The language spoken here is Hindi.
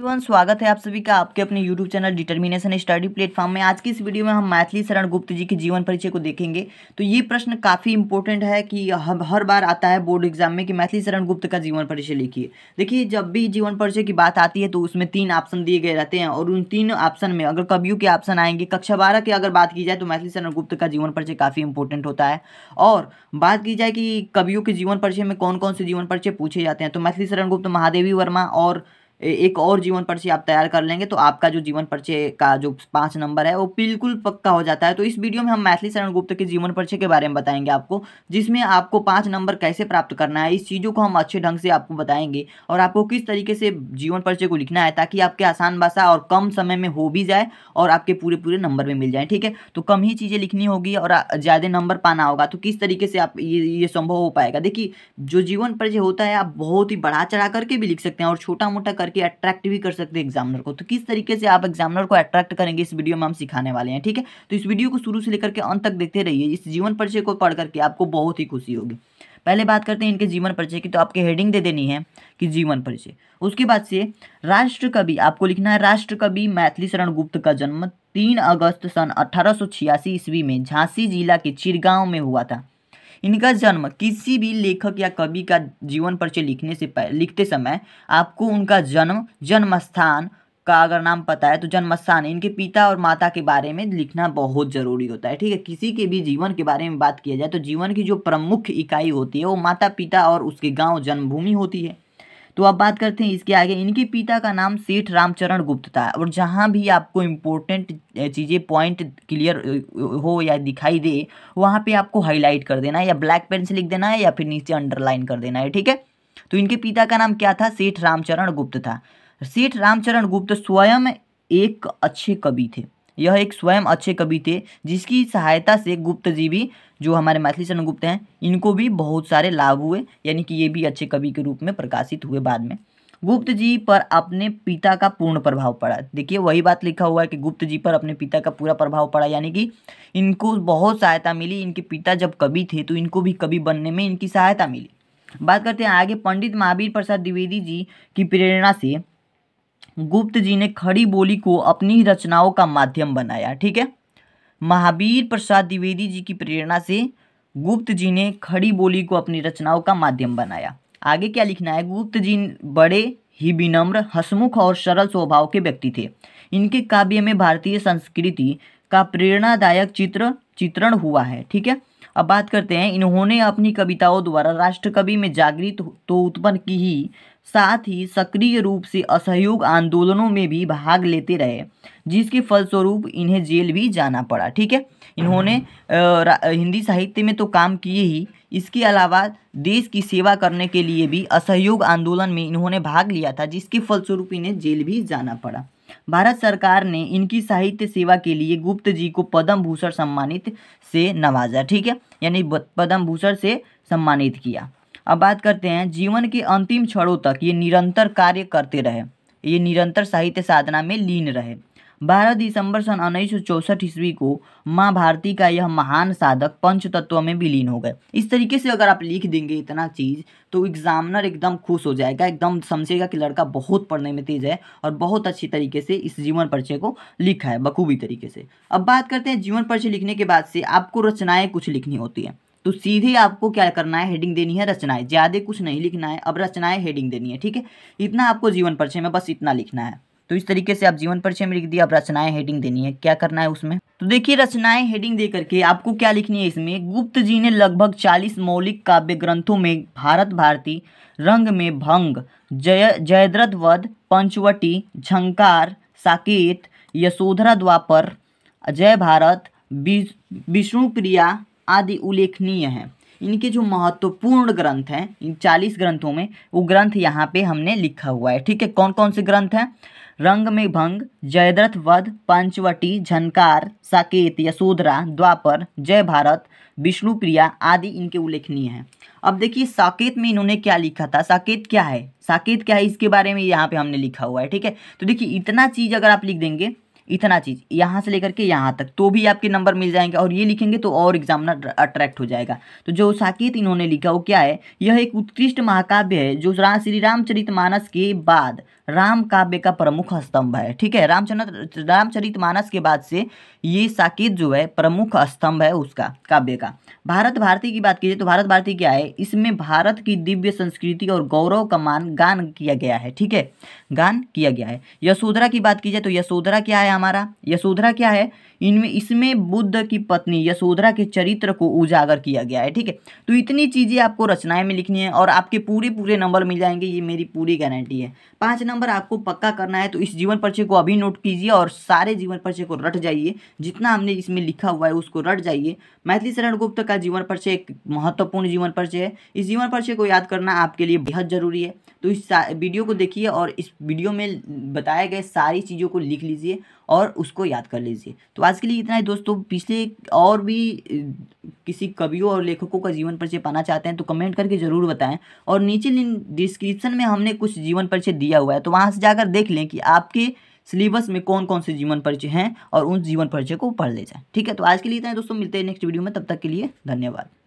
स्वागत है आप सभी का आपके अपने YouTube channel determination study platform में आज की इस वीडियो में हम मैथिली शरण गुप्त जी के जीवन परिचय को देखेंगे तो ये प्रश्न काफ़ी इंपॉर्टेंट है कि हम हर बार आता है बोर्ड एग्जाम में कि मैथिली शरण गुप्त का जीवन परिचय लिखिए देखिए जब भी जीवन परिचय की बात आती है तो उसमें तीन ऑप्शन दिए गए रहते हैं और उन तीन ऑप्शन में अगर कवियों के ऑप्शन आएंगे कक्षा बारह की अगर बात की जाए तो मैथिली शरण गुप्त का जीवन परिचय काफ़ी इंपॉर्टेंट होता है और बात की जाए कि कवियों के जीवन परिचय में कौन कौन से जीवन परिचय पूछे जाते हैं तो मैथिली शरण गुप्त महादेवी वर्मा और एक और जीवन पर्ची आप तैयार कर लेंगे तो आपका जो जीवन पर्चे का जो पांच नंबर है वो बिल्कुल पक्का हो जाता है तो इस वीडियो में हम मैथिली शरण गुप्त के जीवन पर्चे के बारे में बताएंगे आपको जिसमें आपको पाँच नंबर कैसे प्राप्त करना है इस चीज़ों को हम अच्छे ढंग से आपको बताएंगे और आपको किस तरीके से जीवन पर्चे को लिखना है ताकि आपके आसान भाषा और कम समय में हो भी जाए और आपके पूरे पूरे नंबर में मिल जाए ठीक है तो कम ही चीज़ें लिखनी होगी और ज़्यादा नंबर पाना होगा तो किस तरीके से आप ये ये संभव हो पाएगा देखिए जो जीवन पर्चे होता है आप बहुत ही बढ़ा चढ़ा करके भी लिख सकते हैं और छोटा मोटा करके करके अट्रैक्ट भी कर सकते हैं एग्जामिनर को तो किस तरीके से आप एग्जामिनर को अट्रैक्ट करेंगे इस वीडियो में हम सिखाने वाले हैं ठीक है तो इस वीडियो को शुरू से लेकर के अंत तक देखते रहिए इस जीवन परिचय को पढ़ करके आपको बहुत ही खुशी होगी पहले बात करते हैं इनके जीवन परिचय की तो आपके हेडिंग दे देनी है कि जीवन परिचय उसके बाद से राष्ट्र कवि आपको लिखना है राष्ट्र कवि मैथिली शरण गुप्त का जन्म तीन अगस्त सन अठारह ईस्वी में झांसी जिला के चिरगांव में हुआ था इनका जन्म किसी भी लेखक या कवि का जीवन परिचय लिखने से लिखते समय आपको उनका जन्म जन्म स्थान का अगर नाम पता है तो जन्म स्थान इनके पिता और माता के बारे में लिखना बहुत ज़रूरी होता है ठीक है किसी के भी जीवन के बारे में बात किया जाए तो जीवन की जो प्रमुख इकाई होती है वो माता पिता और उसके गांव जन्मभूमि होती है तो अब बात करते हैं इसके आगे इनके पिता का नाम सेठ रामचरण गुप्त था और जहाँ भी आपको इम्पोर्टेंट चीज़ें पॉइंट क्लियर हो या दिखाई दे वहाँ पर आपको हाईलाइट कर देना है या ब्लैक पेन से लिख देना है या फिर नीचे अंडरलाइन कर देना है ठीक है तो इनके पिता का नाम क्या था सेठ रामचरण गुप्त था सेठ रामचरण गुप्त स्वयं एक अच्छे कवि थे यह एक स्वयं अच्छे कवि थे जिसकी सहायता से गुप्त जी भी जो हमारे मैथिली चरण गुप्त हैं इनको भी बहुत सारे लाभ हुए यानी कि ये भी अच्छे कवि के रूप में प्रकाशित हुए बाद में गुप्त जी पर अपने पिता का पूर्ण प्रभाव पड़ा देखिए वही बात लिखा हुआ है कि गुप्त जी पर अपने पिता का पूरा प्रभाव पड़ा यानी कि इनको बहुत सहायता मिली इनके पिता जब कवि थे तो इनको भी कवि बनने में इनकी सहायता मिली बात करते हैं आगे पंडित महावीर प्रसाद द्विवेदी जी की प्रेरणा से गुप्त जी ने खड़ी बोली को अपनी रचनाओं का माध्यम बनाया ठीक है महावीर प्रसाद द्विवेदी जी की प्रेरणा से गुप्त जी ने खड़ी बोली को अपनी रचनाओं का माध्यम बनाया आगे क्या लिखना है गुप्त जी बड़े ही विनम्र हसमुख और सरल स्वभाव के व्यक्ति थे इनके काव्य में भारतीय संस्कृति का प्रेरणादायक चित्र चित्रण हुआ है ठीक है अब बात करते हैं इन्होंने अपनी कविताओं द्वारा राष्ट्रकवि में जागृत तो उत्पन्न की ही साथ ही सक्रिय रूप से असहयोग आंदोलनों में भी भाग लेते रहे जिसके फलस्वरूप इन्हें जेल भी जाना पड़ा ठीक है इन्होंने हिंदी साहित्य में तो काम किए ही इसके अलावा देश की सेवा करने के लिए भी असहयोग आंदोलन में इन्होंने भाग लिया था जिसके फलस्वरूप इन्हें जेल भी जाना पड़ा भारत सरकार ने इनकी साहित्य सेवा के लिए गुप्त जी को पद्म भूषण सम्मानित से नवाजा ठीक है यानी पद्म भूषण से सम्मानित किया अब बात करते हैं जीवन के अंतिम क्षणों तक ये निरंतर कार्य करते रहे ये निरंतर साहित्य साधना में लीन रहे बारह दिसंबर सन उन्नीस सौ ईस्वी को माँ भारती का यह महान साधक पंच तत्व में विलीन हो गए इस तरीके से अगर आप लिख देंगे इतना चीज़ तो एग्जामिनर एकदम खुश हो जाएगा एकदम समझेगा कि लड़का बहुत पढ़ने में तेज है और बहुत अच्छी तरीके से इस जीवन परिचय को लिखा है बखूबी तरीके से अब बात करते हैं जीवन परिचय लिखने के बाद से आपको रचनाएँ कुछ लिखनी होती हैं तो सीधे आपको क्या करना है हेडिंग देनी है रचनाएं ज़्यादा कुछ नहीं लिखना है अब रचनाएं हेडिंग देनी है ठीक है इतना आपको जीवन परिचय में बस इतना लिखना है तो इस तरीके से आप जीवन परिचय में लिख दिया आप रचनाएं हेडिंग देनी है क्या करना है उसमें तो देखिए रचनाएं हेडिंग दे करके आपको क्या लिखनी है इसमें गुप्त जी ने लगभग चालीस मौलिक काव्य ग्रंथों में भारत भारती रंग में भंग जय जयद्रथ वध पंचवटी झंकार साकेत यशोधरा द्वापर अजय भारत विष्णु प्रिया आदि उल्लेखनीय हैं इनके जो महत्वपूर्ण ग्रंथ हैं इन चालीस ग्रंथों में वो ग्रंथ यहाँ पे हमने लिखा हुआ है ठीक है कौन कौन से ग्रंथ हैं रंग में भंग जयद्रथ वध पंचवटी झनकार साकेत यशोधरा द्वापर जय भारत विष्णुप्रिया आदि इनके उल्लेखनीय हैं अब देखिए साकेत में इन्होंने क्या लिखा था साकेत क्या है साकेत क्या है इसके बारे में यहाँ पे हमने लिखा हुआ है ठीक है तो देखिए इतना चीज़ अगर आप लिख देंगे इतना चीज़ यहाँ से लेकर के यहाँ तक तो भी आपके नंबर मिल जाएंगे और ये लिखेंगे तो और एग्जामिनर अट्रैक्ट हो जाएगा तो जो साकेत इन्होंने लिखा वो क्या है यह एक उत्कृष्ट महाकाव्य है जो श्री रामचरित मानस के बाद राम काव्य का प्रमुख स्तंभ है ठीक है रामचरित रामचरित मानस के बाद से ये साकेत जो है प्रमुख स्तंभ है उसका काव्य का भारत भारती की बात कीजिए तो भारत भारती क्या है इसमें भारत की दिव्य संस्कृति और गौरव का मान गान किया गया है ठीक है गान किया गया है यशोधरा की बात की जाए तो यशोधरा क्या है हमारा यशोधरा क्या है इनमें इसमें बुद्ध की पत्नी यशोधरा के चरित्र को उजागर किया गया है ठीक है तो इतनी चीज़ें आपको रचनाएं में लिखनी है और आपके पूरे पूरे नंबर मिल जाएंगे ये मेरी पूरी गारंटी है पाँच नंबर आपको पक्का करना है तो इस जीवन परिचय को अभी नोट कीजिए और सारे जीवन परिचय को रट जाइए जितना हमने इसमें लिखा हुआ है उसको रट जाइए मैथिली शरण गुप्त का जीवन परिचय एक महत्वपूर्ण जीवन परिचय है इस जीवन परिचय को याद करना आपके लिए बेहद ज़रूरी है तो इस वीडियो को देखिए और इस वीडियो में बताए गए सारी चीज़ों को लिख लीजिए और उसको याद कर लीजिए तो आज आज के लिए इतना ही दोस्तों पिछले और भी किसी कवियों और लेखकों का जीवन परिचय पाना चाहते हैं तो कमेंट करके ज़रूर बताएं और नीचे डिस्क्रिप्शन में हमने कुछ जीवन परिचय दिया हुआ है तो वहाँ से जाकर देख लें कि आपके सिलेबस में कौन कौन से जीवन परिचय हैं और उन जीवन परिचय को पढ़ ले जाएँ ठीक है तो आज के लिए इतना दोस्तों मिलते हैं नेक्स्ट वीडियो में तब तक के लिए धन्यवाद